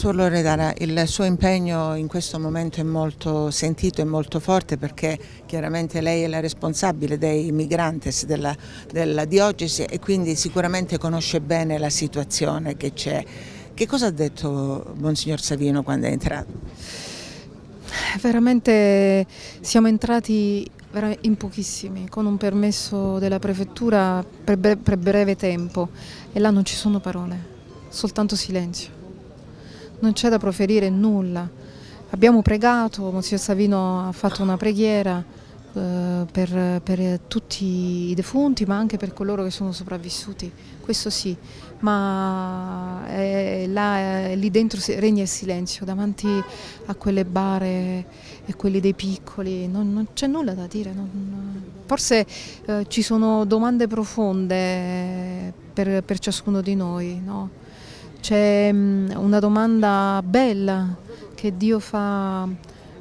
Suor Loredana, il suo impegno in questo momento è molto sentito e molto forte perché chiaramente lei è la responsabile dei migrantes della, della diocesi e quindi sicuramente conosce bene la situazione che c'è. Che cosa ha detto Monsignor Savino quando è entrato? Veramente siamo entrati in pochissimi, con un permesso della prefettura per breve tempo e là non ci sono parole, soltanto silenzio non c'è da proferire nulla. Abbiamo pregato, Monsignor Savino ha fatto una preghiera eh, per, per, tutti i defunti ma anche per coloro che sono sopravvissuti, questo sì, ma è, eh, là, è, eh, lì dentro regna il silenzio, davanti a quelle bare e quelli dei piccoli, non, non c'è nulla da dire, non, forse eh, ci sono domande profonde eh, per, per ciascuno di noi. No? C'è mm, una domanda bella che Dio fa a,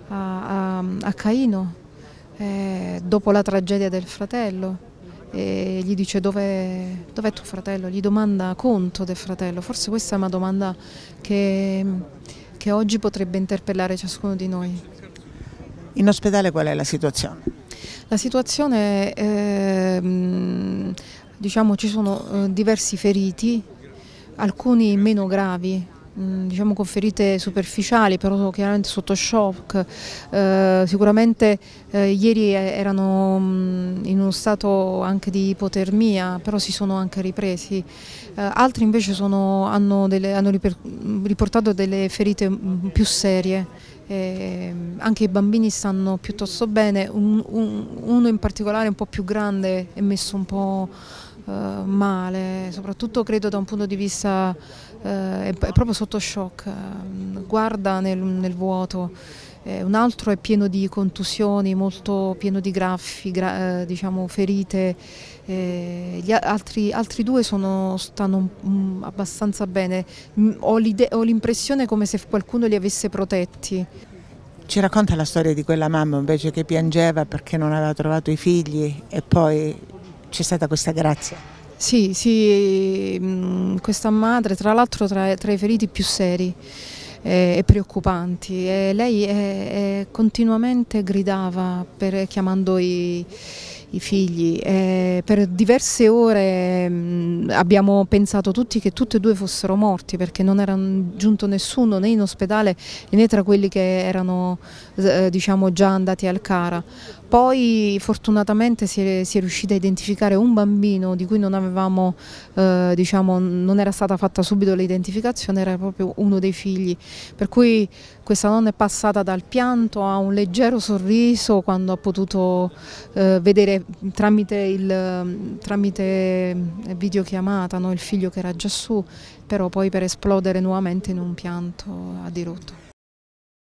a, a Caino eh, dopo la tragedia del fratello e gli dice dov'è, dov tuo fratello, gli domanda conto del fratello, forse questa è una domanda che, che oggi potrebbe interpellare ciascuno di noi. In ospedale qual è la situazione? La situazione, eh, diciamo ci sono eh, diversi feriti, alcuni meno gravi, mm, diciamo con ferite superficiali, però chiaramente sotto shock. Eh, sicuramente eh, ieri eh, erano mh, mm, in uno stato anche di ipotermia, però si sono anche ripresi. Eh, altri invece sono, hanno, delle, hanno, riportato delle ferite mh, mm, più serie. Eh, anche i bambini stanno piuttosto bene, un, un, uno in particolare un po' più grande è messo un po' Eh, male, soprattutto credo da un punto di vista, eh, è, proprio sotto shock, ehm, guarda nel, nel vuoto, eh, un altro è pieno di contusioni, molto pieno di graffi, gra eh, diciamo ferite, eh, gli altri, altri due sono, stanno mh, abbastanza bene, mh, ho l'impressione come se qualcuno li avesse protetti. Ci racconta la storia di quella mamma invece che piangeva perché non aveva trovato i figli e poi c'è stata questa grazia. Sì, sì, mm, questa madre tra l'altro tra, tra, i feriti più seri eh, e preoccupanti, eh, lei eh, continuamente gridava per, chiamando i, i figli, eh, per diverse ore mh, mm, abbiamo pensato tutti che tutti e due fossero morti perché non era giunto nessuno né in ospedale né tra quelli che erano eh, diciamo, già andati al Cara, poi fortunatamente si è, si è riuscita a identificare un bambino di cui non, avevamo, eh, diciamo, non era stata fatta subito l'identificazione, era proprio uno dei figli, per cui questa nonna è passata dal pianto a un leggero sorriso quando ha potuto eh, vedere tramite, il, tramite eh, videochiamata no? il figlio che era già su, però poi per esplodere nuovamente in un pianto a dirotto.